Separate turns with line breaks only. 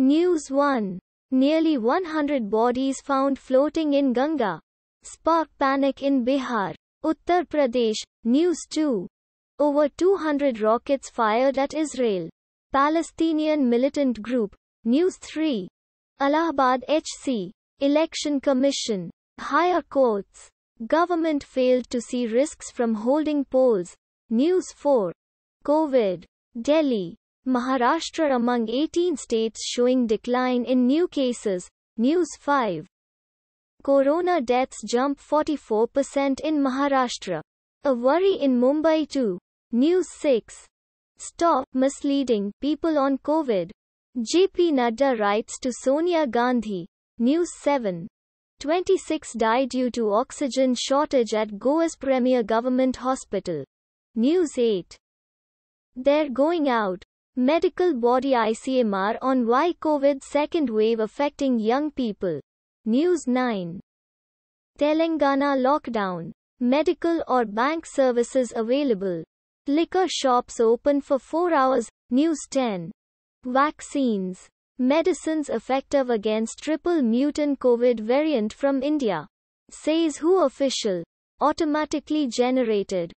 News 1. Nearly 100 bodies found floating in Ganga. Spark panic in Bihar. Uttar Pradesh. News 2. Over 200 rockets fired at Israel. Palestinian militant group. News 3. Allahabad HC. Election Commission. Higher courts. Government failed to see risks from holding polls. News 4. COVID. Delhi. Maharashtra among 18 states showing decline in new cases. News 5. Corona deaths jump 44% in Maharashtra. A worry in Mumbai too. News 6. Stop misleading people on COVID. JP Nadda writes to Sonia Gandhi. News 7. 26 die due to oxygen shortage at Goa's Premier Government Hospital. News 8. They're going out. Medical body ICMR on why COVID second wave affecting young people. News 9. Telangana lockdown. Medical or bank services available. Liquor shops open for 4 hours. News 10. Vaccines. Medicines effective against triple mutant COVID variant from India. Says WHO official. Automatically generated.